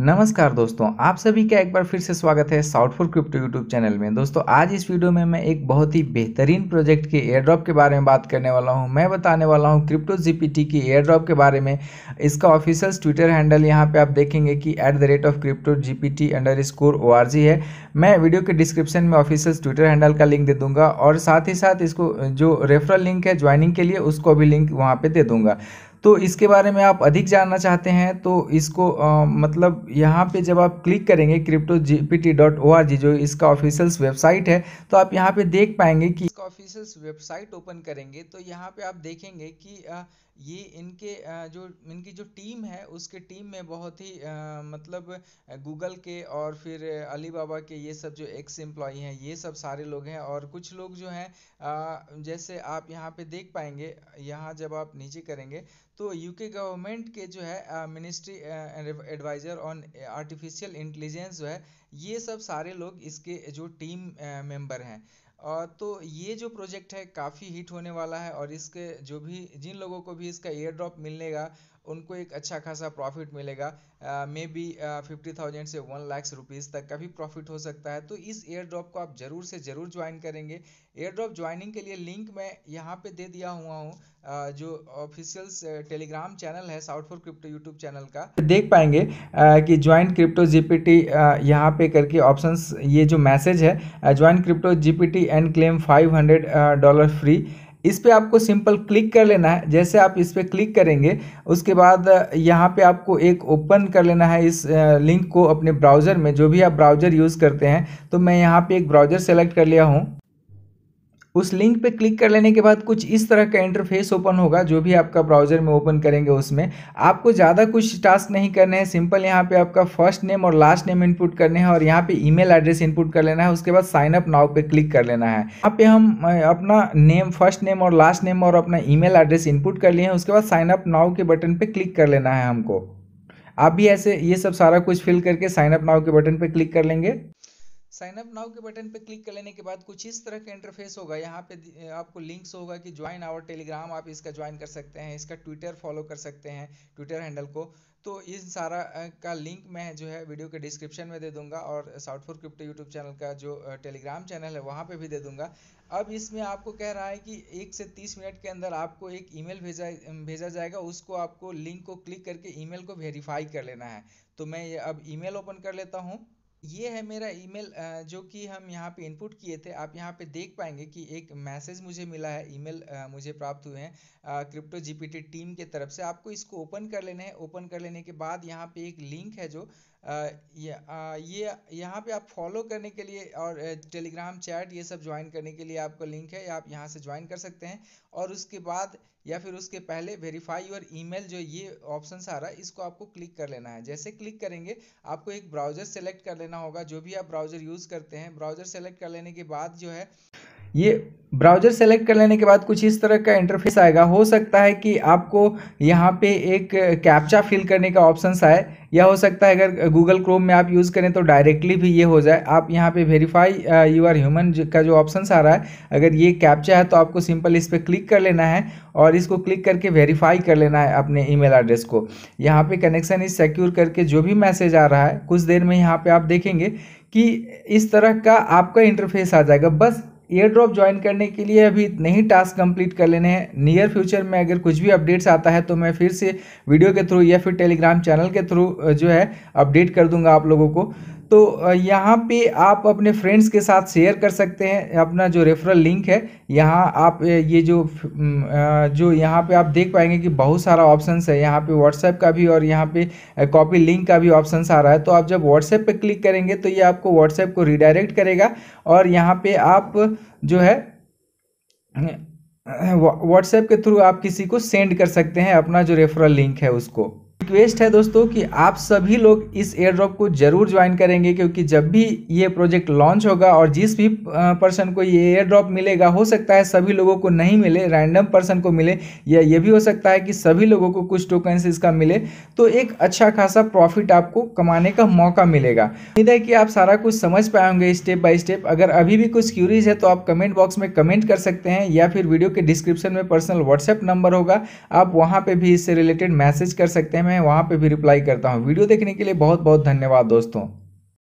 नमस्कार दोस्तों आप सभी का एक बार फिर से स्वागत है south four crypto YouTube channel में दोस्तों आज इस वीडियो में मैं एक बहुत ही बेहतरीन प्रोजेक्ट के एयर ड्रॉप के बारे में बात करने वाला हूं मैं बताने वाला हूं क्रिप्टो जीपीटी की एयर ड्रॉप के बारे में इसका ऑफिशियल ट्विटर हैंडल यहां पे आप देखेंगे कि at the rate of crypto G P T underscore O R G है मैं वीडियो के डिस्क्रिप्शन में ऑफिशियल ट्विटर हैंडल का लिंक दे दूंगा और साथ ही साथ इसको जो रेफरल लिंक है ज्वाइनिंग के लिए उसको भी लिंक वहाँ पर दे दूंगा तो इसके बारे में आप अधिक जानना चाहते हैं तो इसको आ, मतलब यहाँ पे जब आप क्लिक करेंगे crypto G P T dot O R G जो इसका ऑफिशियल्स वेबसाइट है तो आप यहाँ पे देख पाएंगे कि इसका ऑफिशियल्स वेबसाइट ओपन करेंगे तो यहाँ पे आप देखेंगे कि आ, ये इनके जो इनकी जो टीम है उसके टीम में बहुत ही आ, मतलब गूगल के और फिर अली बाबा के ये सब जो एक्स एम्प्लॉय हैं ये सब सारे लोग हैं और कुछ लोग जो हैं जैसे आप यहाँ पे देख पाएंगे यहाँ जब आप नीचे करेंगे तो यूके गवर्नमेंट के जो है ministry adviser on artificial intelligence जो है ये सब सारे लोग इसके जो टीम मेंबर हैं और तो ये जो प्रोजेक्ट है काफ़ी हिट होने वाला है और इसके जो भी जिन लोगों को भी इसका एयर ड्रॉप मिलेगा उनको एक अच्छा खासा प्रॉफिट मिलेगा मे बी फिफ्टी थाउजेंड से वन लाख रुपीज़ तक का भी प्रॉफिट हो सकता है तो इस एयर ड्रॉप को आप ज़रूर से ज़रूर ज्वाइन करेंगे एयर ड्रॉप ज्वाइनिंग के लिए लिंक मैं यहाँ पे दे दिया हुआ हूँ जो ऑफिशियल टेलीग्राम चैनल है south four crypto YouTube channel का देख पाएंगे कि ज्वाइन क्रिप्टो जीपीटी यहाँ पे करके ऑप्शन ये जो मैसेज है join crypto GPT and claim five hundred dollar free इस पर आपको सिंपल क्लिक कर लेना है जैसे आप इस पर क्लिक करेंगे उसके बाद यहाँ पे आपको एक ओपन कर लेना है इस लिंक को अपने ब्राउज़र में जो भी आप ब्राउज़र यूज़ करते हैं तो मैं यहाँ पे एक ब्राउज़र सेलेक्ट कर लिया हूँ उस लिंक पे क्लिक कर लेने के बाद कुछ इस तरह का इंटरफेस ओपन होगा जो भी आपका ब्राउजर में ओपन करेंगे उसमें आपको ज़्यादा कुछ टास्क नहीं करने हैं सिंपल यहाँ पे आपका फर्स्ट नेम और लास्ट नेम इनपुट करने हैं और यहाँ पे ईमेल एड्रेस इनपुट कर लेना है उसके बाद साइन अप नाव पे क्लिक कर लेना है यहाँ पे हम अपना नेम फर्स्ट नेम और लास्ट नेम और अपना ई एड्रेस इनपुट कर लिए हैं उसके बाद साइन अप नाव के बटन पर क्लिक कर लेना है हमको आप भी ऐसे ये सब सारा कुछ फिल करके साइन अप नाव के बटन पर क्लिक कर लेंगे साइन अप नाउ के बटन पर क्लिक कर लेने के बाद कुछ इस तरह का इंटरफेस होगा यहाँ पे आपको लिंक्स होगा कि ज्वाइन आवर टेलीग्राम आप इसका ज्वाइन कर सकते हैं इसका ट्विटर फॉलो कर सकते हैं ट्विटर हैंडल को तो इन सारा का लिंक मैं जो है वीडियो के डिस्क्रिप्शन में दे दूंगा और south four crypto YouTube channel का जो टेलीग्राम चैनल है वहाँ पे भी दे दूंगा अब इसमें आपको कह रहा है कि एक से तीस मिनट के अंदर आपको एक ईमेल भेजा भेजा जाएगा उसको आपको लिंक को क्लिक करके ईमेल को वेरीफाई कर लेना है तो मैं ये अब ई ओपन कर लेता हूँ ये है मेरा ईमेल जो कि हम यहाँ पे इनपुट किए थे आप यहाँ पे देख पाएंगे कि एक मैसेज मुझे मिला है ईमेल मुझे प्राप्त हुए हैं क्रिप्टो जीपीटी टीम के तरफ से आपको इसको ओपन कर लेना है ओपन कर लेने के बाद यहाँ पे एक लिंक है जो ये यह, यहाँ पे आप फॉलो करने के लिए और टेलीग्राम चैट ये सब ज्वाइन करने के लिए आपको लिंक है आप यहाँ से ज्वाइन कर सकते हैं और उसके बाद या फिर उसके पहले वेरीफाई योर ईमेल जो ये ऑप्शन आ रहा है इसको आपको क्लिक कर लेना है जैसे क्लिक करेंगे आपको एक ब्राउजर सेलेक्ट कर लेना लेना होगा जो भी आप ब्राउज़र यूज़ करते हैं ब्राउज़र सेलेक्ट कर लेने के बाद जो है ये ब्राउज़र सेलेक्ट कर लेने के बाद कुछ इस तरह का इंटरफेस आएगा हो सकता है कि आपको यहाँ पे एक कैप्चा फिल करने का ऑप्शन आए या हो सकता है अगर गूगल क्रोम में आप यूज़ करें तो डायरेक्टली भी ये हो जाए आप यहाँ पे वेरीफाई यू आर ह्यूमन का जो ऑप्शन आ रहा है अगर ये कैप्चा है तो आपको सिंपल इस पर क्लिक कर लेना है और इसको क्लिक करके वेरीफाई कर लेना है अपने ई एड्रेस को यहाँ पर कनेक्शन इस सिक्योर करके जो भी मैसेज आ रहा है कुछ देर में यहाँ पर आप देखेंगे कि इस तरह का आपका इंटरफेस आ जाएगा बस एयर ड्रॉप ज्वाइन करने के लिए अभी नहीं टास्क कंप्लीट कर लेने हैं नियर फ्यूचर में अगर कुछ भी अपडेट्स आता है तो मैं फिर से वीडियो के थ्रू या फिर टेलीग्राम चैनल के थ्रू जो है अपडेट कर दूंगा आप लोगों को तो यहाँ पे आप अपने फ्रेंड्स के साथ शेयर कर सकते हैं अपना जो रेफरल लिंक है यहाँ आप ये जो जो यहाँ पे आप देख पाएंगे कि बहुत सारा ऑप्शंस है यहाँ पे व्हाट्सएप का भी और यहाँ पे कॉपी लिंक का भी ऑप्शंस आ रहा है तो आप जब व्हाट्सएप पे क्लिक करेंगे तो ये आपको व्हाट्सएप को रिडायरेक्ट करेगा और यहाँ पे आप जो है व्हाट्सएप के थ्रू आप किसी को सेंड कर सकते हैं अपना जो रेफरल लिंक है उसको रिक्वेस्ट है दोस्तों कि आप सभी लोग इस एयर ड्रॉप को जरूर ज्वाइन करेंगे क्योंकि जब भी ये प्रोजेक्ट लॉन्च होगा और जिस भी पर्सन को ये एयर ड्रॉप मिलेगा हो सकता है सभी लोगों को नहीं मिले रैंडम पर्सन को मिले या ये भी हो सकता है कि सभी लोगों को कुछ टोकन इसका मिले तो एक अच्छा खासा प्रॉफिट आपको कमाने का मौका मिलेगा उम्मीद है कि आप सारा कुछ समझ पाए होंगे स्टेप बाय स्टेप अगर अभी भी कुछ क्यूरीज है तो आप कमेंट बॉक्स में कमेंट कर सकते हैं या फिर वीडियो के डिस्क्रिप्शन में पर्सनल व्हाट्सएप नंबर होगा आप वहाँ पर भी इससे रिलेटेड मैसेज कर सकते हैं वहाँ पर भी रिप्लाई करता हूँ वीडियो देखने के लिए बहुत बहुत धन्यवाद दोस्तों